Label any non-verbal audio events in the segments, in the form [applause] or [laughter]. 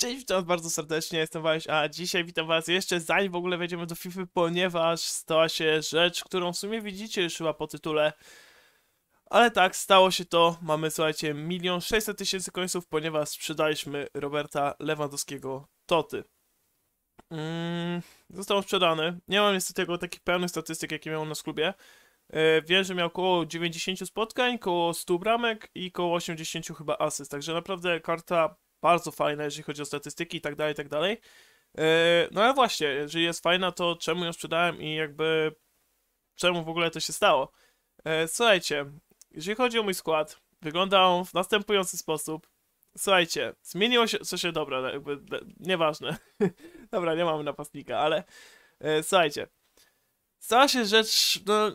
Cześć, witam bardzo serdecznie, jestem Waś, a dzisiaj witam was jeszcze zanim w ogóle wejdziemy do FIFA, y, ponieważ stała się rzecz, którą w sumie widzicie już chyba po tytule. Ale tak, stało się to, mamy słuchajcie 1 600 tysięcy końców, ponieważ sprzedaliśmy Roberta Lewandowskiego Toty. Mm, został sprzedany, nie mam niestety tego takich pełnych statystyk jakie miał na klubie. E, wiem, że miał około 90 spotkań, około 100 bramek i około 80 chyba asyst, także naprawdę karta bardzo fajna, jeżeli chodzi o statystyki i tak dalej, i tak dalej. E, no ale właśnie, jeżeli jest fajna, to czemu ją sprzedałem i jakby czemu w ogóle to się stało? E, słuchajcie, jeżeli chodzi o mój skład, wygląda on w następujący sposób. Słuchajcie, zmieniło się, co się, dobra, jakby, nieważne. [laughs] dobra, nie mamy napastnika, ale e, słuchajcie. Stała się rzecz, no,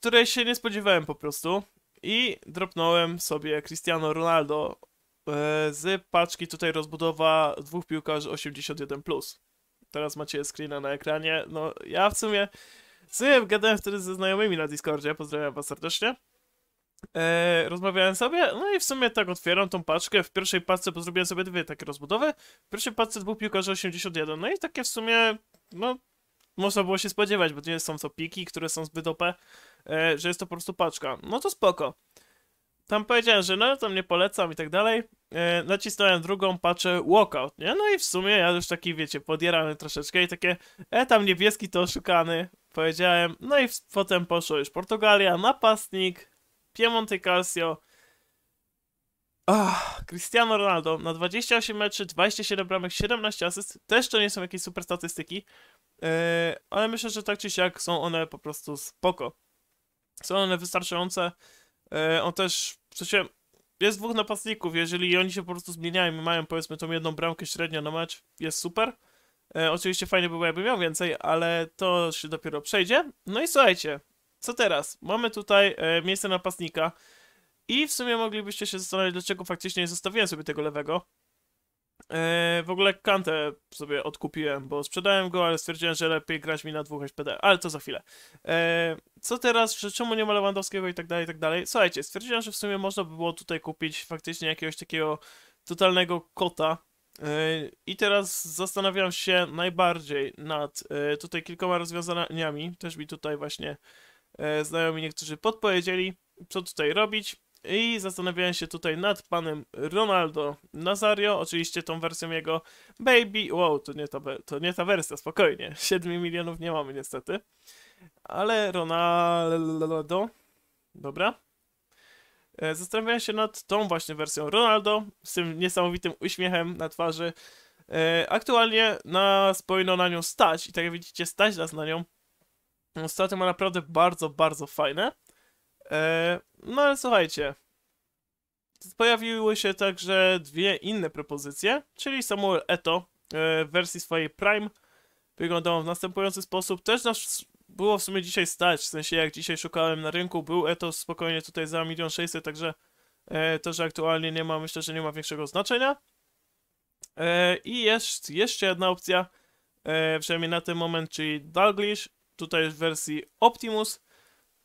której się nie spodziewałem po prostu i dropnąłem sobie Cristiano Ronaldo E, z paczki tutaj rozbudowa dwóch piłkarzy 81+. Plus. Teraz macie screena na ekranie. No, ja w sumie, w sumie gadałem wtedy ze znajomymi na Discordzie, pozdrawiam was serdecznie. E, rozmawiałem sobie, no i w sumie tak otwieram tą paczkę. W pierwszej paczce zrobiłem sobie dwie takie rozbudowy. W pierwszej paczce dwóch piłkarzy 81. No i takie w sumie, no, można było się spodziewać, bo nie są to piki, które są zbyt OP, e, że jest to po prostu paczka. No to spoko. Tam powiedziałem, że no, tam nie polecam i tak dalej. E, nacisnąłem drugą, patrzę, walkout, nie? No i w sumie ja już taki, wiecie, podierany troszeczkę i takie, e, tam niebieski to oszukany, powiedziałem. No i potem poszło już Portugalia, napastnik, Piemonte Calcio, Oh, Cristiano Ronaldo na 28 meczy, 27 bramek, 17 asyst. Też to nie są jakieś super statystyki, e, ale myślę, że tak czy siak są one po prostu spoko. Są one wystarczające. E, on też, w sensie, jest dwóch napastników, jeżeli oni się po prostu zmieniają i mają powiedzmy tą jedną bramkę średnio na mecz, jest super. E, oczywiście fajnie by było, jakby miał więcej, ale to się dopiero przejdzie. No i słuchajcie, co teraz? Mamy tutaj e, miejsce napastnika i w sumie moglibyście się zastanawiać, dlaczego faktycznie nie zostawiłem sobie tego lewego, E, w ogóle Kantę sobie odkupiłem, bo sprzedałem go, ale stwierdziłem, że lepiej grać mi na dwóch HPD, ale to za chwilę. E, co teraz, czemu nie ma Lewandowskiego i tak dalej, i tak dalej. Słuchajcie, stwierdziłem, że w sumie można by było tutaj kupić faktycznie jakiegoś takiego totalnego kota. E, I teraz zastanawiam się najbardziej nad tutaj kilkoma rozwiązaniami. Też mi tutaj właśnie znajomi niektórzy podpowiedzieli, co tutaj robić. I zastanawiałem się tutaj nad panem Ronaldo Nazario, oczywiście tą wersją jego Baby. Wow, to nie ta, to nie ta wersja, spokojnie. 7 [laughs] milionów nie mamy niestety. Ale Ronaldo. Dobra. E, zastanawiałem się nad tą właśnie wersją Ronaldo z tym niesamowitym uśmiechem na twarzy. E, aktualnie nas powinno na nią stać i tak jak widzicie, stać nas na nią. Straty ma naprawdę bardzo, bardzo fajne. E, no ale słuchajcie. Pojawiły się także dwie inne propozycje, czyli Samuel Eto e, w wersji swojej Prime wyglądało w następujący sposób. Też nas było w sumie dzisiaj stać, w sensie jak dzisiaj szukałem na rynku, był Eto spokojnie tutaj za 1 600 także e, to, że aktualnie nie ma, myślę, że nie ma większego znaczenia. I jest jeszcze jedna opcja, przynajmniej na ten moment, czyli Dalglish, tutaj w wersji Optimus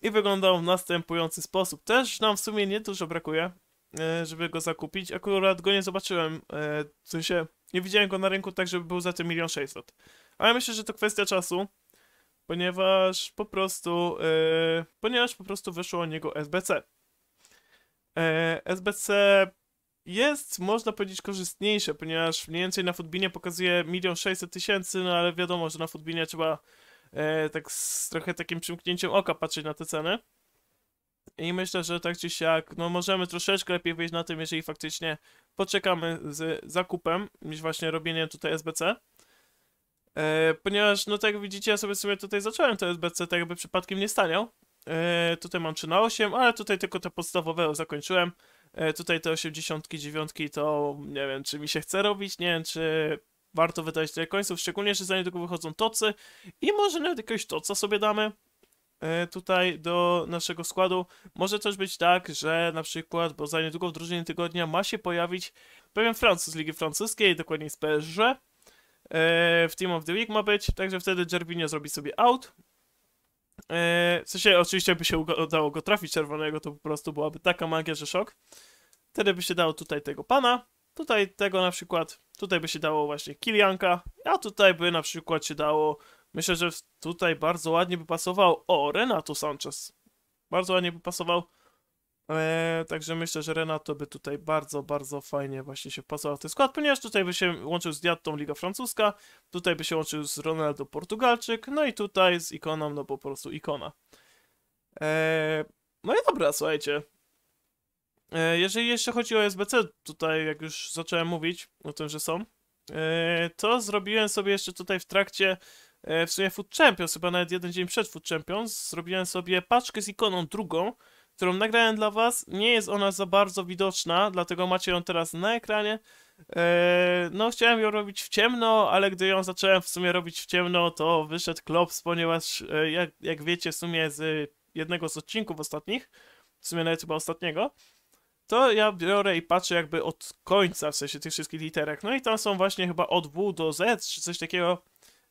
i wyglądał w następujący sposób. Też nam w sumie nie dużo brakuje, e, żeby go zakupić. Akurat go nie zobaczyłem, e, w sensie nie widziałem go na rynku tak, żeby był za te milion sześćset. Ale myślę, że to kwestia czasu, ponieważ po prostu, e, ponieważ po prostu wyszło o niego SBC. SBC jest, można powiedzieć, korzystniejsze, ponieważ mniej więcej na Futbinie pokazuje milion sześćset tysięcy, no ale wiadomo, że na Futbinie trzeba e, tak z trochę takim przymknięciem oka patrzeć na te ceny. I myślę, że tak czy siak, no możemy troszeczkę lepiej wyjść na tym, jeżeli faktycznie poczekamy z zakupem, niż właśnie robieniem tutaj SBC. E, ponieważ, no tak jak widzicie, ja sobie sobie tutaj zacząłem to SBC, tak jakby przypadkiem nie stanął. E, tutaj mam 3 na 8, ale tutaj tylko te podstawowe zakończyłem. E, tutaj te 89 to nie wiem, czy mi się chce robić, nie wiem, czy warto wydać tyle końców, szczególnie, że za niedługo wychodzą tocy i może nawet jakiegoś toca sobie damy e, tutaj do naszego składu. Może też być tak, że na przykład, bo za niedługo w drużynie tygodnia ma się pojawić pewien Francuz Ligi Francuskiej, dokładniej z PSG, e, w Team of the Week ma być, także wtedy Jervinio zrobi sobie out. E, w sensie, oczywiście by się udało go trafić czerwonego, to po prostu byłaby taka magia, że szok. Wtedy by się dało tutaj tego pana, tutaj tego na przykład Tutaj by się dało właśnie Kilianka, a tutaj by na przykład się dało, myślę, że tutaj bardzo ładnie by pasował, o, Renato Sanchez. Bardzo ładnie by pasował. Eee, także myślę, że Renato by tutaj bardzo, bardzo fajnie właśnie się wpasował w ten skład, ponieważ tutaj by się łączył z Diatą, Liga Francuska, tutaj by się łączył z Ronaldo Portugalczyk, no i tutaj z ikoną, no po prostu ikona. Eee, no i dobra, słuchajcie, E, jeżeli jeszcze chodzi o SBC, tutaj jak już zacząłem mówić o tym, że są, e, to zrobiłem sobie jeszcze tutaj w trakcie e, w sumie Food Champions, chyba nawet jeden dzień przed Food Champions, zrobiłem sobie paczkę z ikoną drugą, którą nagrałem dla was. Nie jest ona za bardzo widoczna, dlatego macie ją teraz na ekranie. No, chciałem ją robić w ciemno, ale gdy ją zacząłem w sumie robić w ciemno, to wyszedł klops, ponieważ jak, jak wiecie, w sumie z jednego z odcinków ostatnich, w sumie nawet chyba ostatniego, to ja biorę i patrzę jakby od końca, w sensie tych wszystkich literek. No i tam są właśnie chyba od W do Z, czy coś takiego.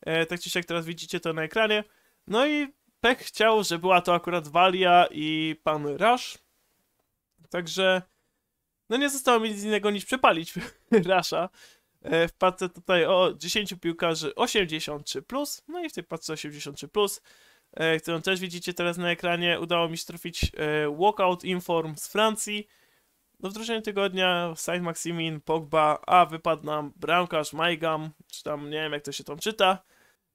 E, tak czy siak teraz widzicie to na ekranie. No i pech chciał, że była to akurat Walia i pan Rush. Także no nie zostało mi nic innego niż przepalić [laughs] Rasha. E, w patrze tutaj o 10 piłkarzy 83+, plus, no i w tej patrze 83+, plus, e, którą też widzicie teraz na ekranie, udało mi się trafić e, Walkout Inform z Francji, do no wdrożenia tygodnia Saint Maximin, Pogba, a wypadł nam bramkarz Majgam, czy tam nie wiem jak to się tam czyta.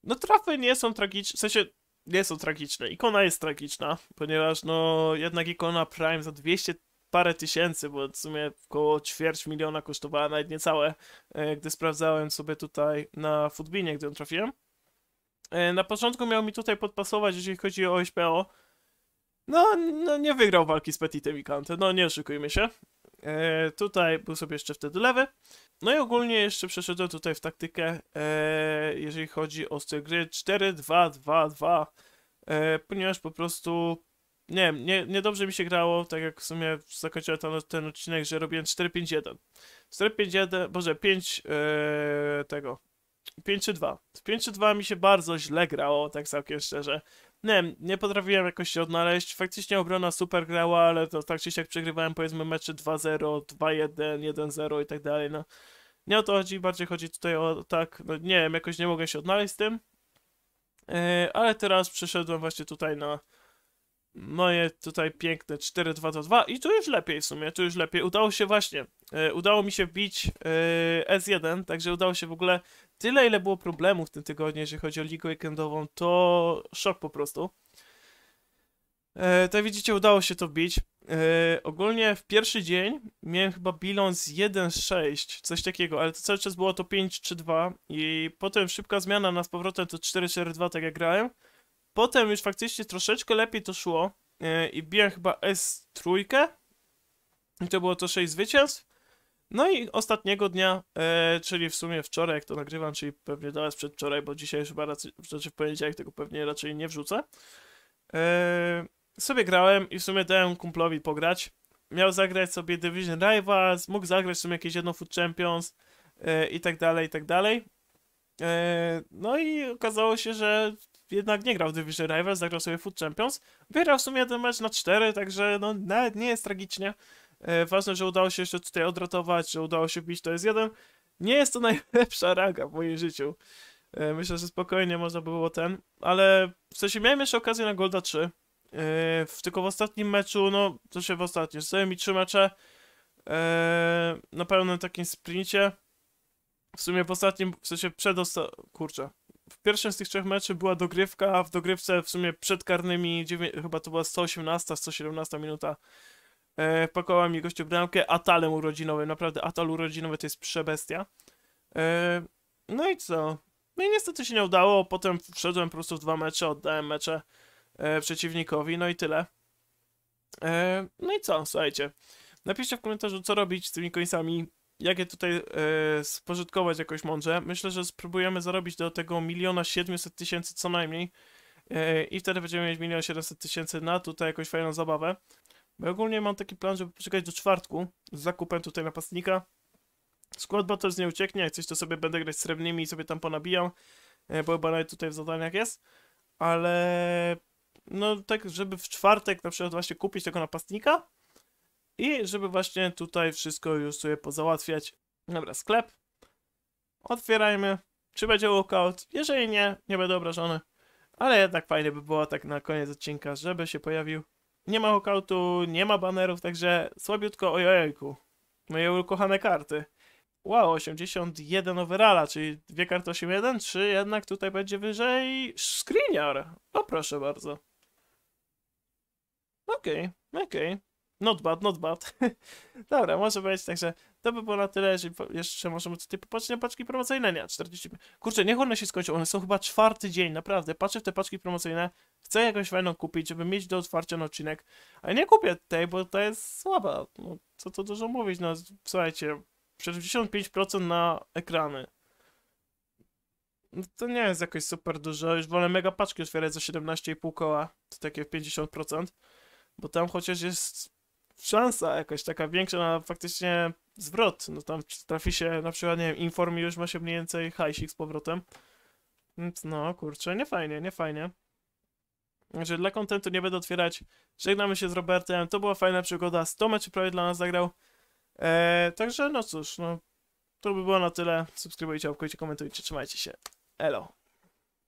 No trafy nie są tragiczne, w sensie nie są tragiczne. Ikona jest tragiczna, ponieważ no jednak ikona Prime za 200 parę tysięcy, bo w sumie około ćwierć miliona kosztowała, nawet niecałe, e, gdy sprawdzałem sobie tutaj na Footbinie, gdy ją trafiłem. E, na początku miał mi tutaj podpasować, jeśli chodzi o SPO, no, no nie wygrał walki z Petitem i Kante, no nie oszukujmy się. E, tutaj był sobie jeszcze wtedy lewy. No i ogólnie jeszcze przeszedłem tutaj w taktykę, e, jeżeli chodzi o styl gry 4-2-2-2, e, ponieważ po prostu, nie wiem, nie, niedobrze mi się grało, tak jak w sumie zakończyłem ten, ten odcinek, że robiłem 4-5-1. 4-5-1, boże, 5 e, tego, 5-2. Z 5-2 mi się bardzo źle grało, tak całkiem szczerze nie nie potrafiłem jakoś się odnaleźć. Faktycznie obrona super grała, ale to tak czy siak przegrywałem powiedzmy mecze 2-0, 2-1, 1-0 i tak dalej, no. Nie o to chodzi, bardziej chodzi tutaj o tak, no nie wiem, jakoś nie mogę się odnaleźć z tym. Yy, ale teraz przeszedłem właśnie tutaj na moje tutaj piękne 4-2-2 i tu już lepiej w sumie, tu już lepiej. Udało się właśnie, yy, udało mi się wbić yy, e, S1, także udało się w ogóle tyle, ile było problemów w tym tygodniu, jeżeli chodzi o ligę weekendową, to szok po prostu. E, tak widzicie, udało się to bić. E, ogólnie w pierwszy dzień miałem chyba bilans 1-6, coś takiego, ale to cały czas było to 5-3-2 i potem szybka zmiana na no z powrotem to 4-4-2, tak jak grałem. Potem już faktycznie troszeczkę lepiej to szło e, i biłem chyba S3 i to było to 6 zwycięstw. No i ostatniego dnia, e, czyli w sumie wczoraj, jak to nagrywam, czyli pewnie teraz przedwczoraj, bo dzisiaj już chyba raczej, znaczy w poniedziałek tego pewnie raczej nie wrzucę, e, sobie grałem i w sumie dałem kumplowi pograć. Miał zagrać sobie Division Rivals, mógł zagrać w sumie jakieś jedno Food Champions e, i tak dalej, i tak dalej. E, no i okazało się, że jednak nie grał w Division Rivals, zagrał sobie Food Champions. Wygrał w sumie ten mecz na 4, także no nawet nie jest tragicznie. E, ważne, że udało się jeszcze tutaj odratować, że udało się bić, to jest jeden. Nie jest to [laughs] najlepsza raga w moim życiu. E, myślę, że spokojnie można było ten, ale w sensie miałem jeszcze okazję na Golda 3. E, w, tylko w ostatnim meczu, no to się w ostatnim, zostały mi trzy mecze na pełnym takim sprincie. W sumie w ostatnim, w sensie przedosta... kurczę. W pierwszym z tych trzech meczy była dogrywka, a w dogrywce w sumie przed karnymi, dziewię... chyba to była 118, 117 minuta E, pakował mi gościu bramkę Atalem urodzinowym, naprawdę Atal urodzinowy to jest przebestia. E, no i co? No i niestety się nie udało, potem wszedłem po prostu w dwa mecze, oddałem mecze e, przeciwnikowi, no i tyle. E, no i co, słuchajcie. Napiszcie w komentarzu, co robić z tymi końcami, jak je tutaj e, spożytkować jakoś mądrze. Myślę, że spróbujemy zarobić do tego miliona 700 tysięcy co najmniej e, i wtedy będziemy mieć milion 700 tysięcy na tutaj jakąś fajną zabawę. Bo ogólnie mam taki plan, żeby poczekać do czwartku z zakupem tutaj napastnika. Skład Battles nie ucieknie, jak coś to sobie będę grać z srebrnymi i sobie tam ponabijam, e, bo chyba nawet tutaj w zadaniach jest. Ale no tak, żeby w czwartek na przykład właśnie kupić tego napastnika i żeby właśnie tutaj wszystko już sobie pozałatwiać. Dobra, sklep. Otwierajmy. Czy będzie walkout? Jeżeli nie, nie będę obrażony. Ale jednak fajnie by było tak na koniec odcinka, żeby się pojawił nie ma hokautu, nie ma banerów, także słabiutko ojojku. Moje ukochane karty. Wow, 81 overalla, czyli dwie karty 81, czy jednak tutaj będzie wyżej Skriniar? O proszę bardzo. Okej, okay, okej. Okay. Not bad, not bad. [laughs] Dobra, może być, także to by było na tyle, jeżeli jeszcze możemy tutaj popatrzeć na paczki promocyjne, nie, 40... Kurczę, niech one się skończą, one są chyba czwarty dzień, naprawdę, patrzę w te paczki promocyjne, chcę jakąś fajną kupić, żeby mieć do otwarcia na odcinek, ale nie kupię tej, bo ta jest słaba, no, co to dużo mówić, no, słuchajcie, 65% na ekrany. No to nie jest jakoś super dużo, już wolę mega paczki otwierać za 17,5 koła, to takie 50%, bo tam chociaż jest szansa jakaś taka większa na faktycznie zwrot. No tam trafi się na przykład, nie wiem, Inform już ma się mniej więcej hajsik z powrotem. Więc no, kurczę, nie fajnie, nie fajnie. Także znaczy, dla kontentu nie będę otwierać. Żegnamy się z Robertem. To była fajna przygoda. 100 meczy prawie dla nas zagrał. Eee, także no cóż, no to by było na tyle. Subskrybujcie, łapkujcie, komentujcie, trzymajcie się. Elo.